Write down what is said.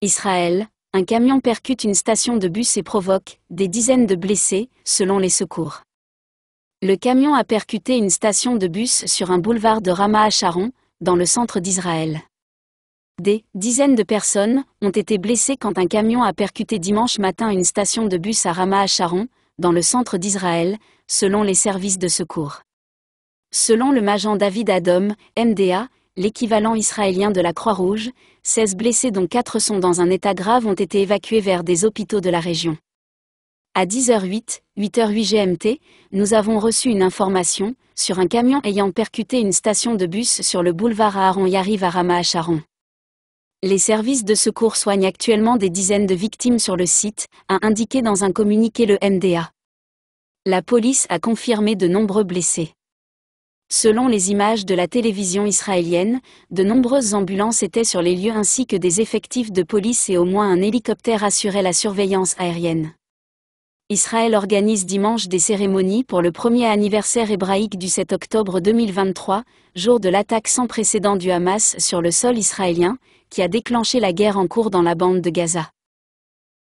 Israël, un camion percute une station de bus et provoque des dizaines de blessés, selon les secours. Le camion a percuté une station de bus sur un boulevard de Rama à dans le centre d'Israël. Des dizaines de personnes ont été blessées quand un camion a percuté dimanche matin une station de bus à Rama à dans le centre d'Israël, selon les services de secours. Selon le Magent David Adam, MDA, l'équivalent israélien de la Croix-Rouge, 16 blessés dont 4 sont dans un état grave ont été évacués vers des hôpitaux de la région. À 10h08, 8h08 GMT, nous avons reçu une information sur un camion ayant percuté une station de bus sur le boulevard Aaron Yariv à Rama à Charon. Les services de secours soignent actuellement des dizaines de victimes sur le site, a indiqué dans un communiqué le MDA. La police a confirmé de nombreux blessés. Selon les images de la télévision israélienne, de nombreuses ambulances étaient sur les lieux ainsi que des effectifs de police et au moins un hélicoptère assurait la surveillance aérienne. Israël organise dimanche des cérémonies pour le premier anniversaire hébraïque du 7 octobre 2023, jour de l'attaque sans précédent du Hamas sur le sol israélien, qui a déclenché la guerre en cours dans la bande de Gaza.